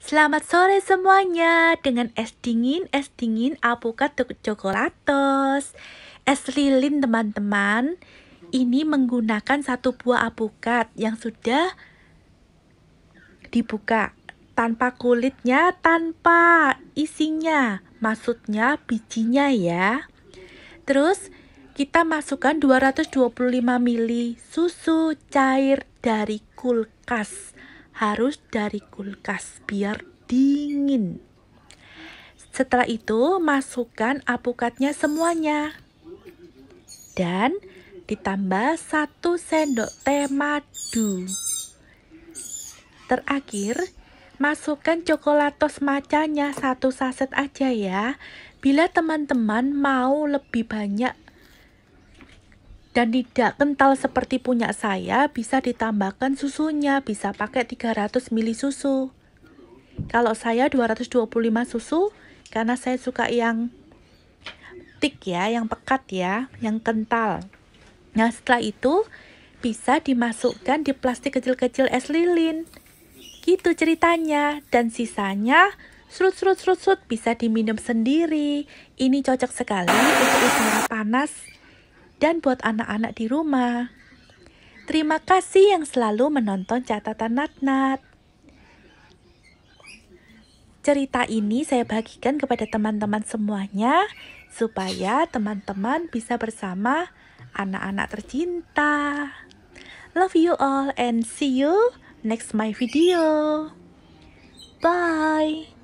Selamat sore semuanya dengan es dingin, es dingin alpukat coklatos, es lilin teman-teman. Ini menggunakan satu buah alpukat yang sudah dibuka tanpa kulitnya, tanpa isinya, maksudnya bijinya ya. Terus kita masukkan 225 ml susu cair dari kulkas harus dari kulkas biar dingin. Setelah itu masukkan apukatnya semuanya. Dan ditambah satu sendok teh madu. Terakhir, masukkan coklatos macanya satu saset aja ya. Bila teman-teman mau lebih banyak dan tidak kental seperti punya saya, bisa ditambahkan susunya, bisa pakai 300 ml susu. Kalau saya 225 susu, karena saya suka yang tik ya, yang pekat ya, yang kental. Nah setelah itu bisa dimasukkan di plastik kecil-kecil es lilin. Gitu ceritanya. Dan sisanya serut serut serut serut bisa diminum sendiri. Ini cocok sekali untuk udara panas dan buat anak-anak di rumah. Terima kasih yang selalu menonton catatan Nat-Nat. Cerita ini saya bagikan kepada teman-teman semuanya supaya teman-teman bisa bersama anak-anak tercinta. Love you all and see you next my video. Bye.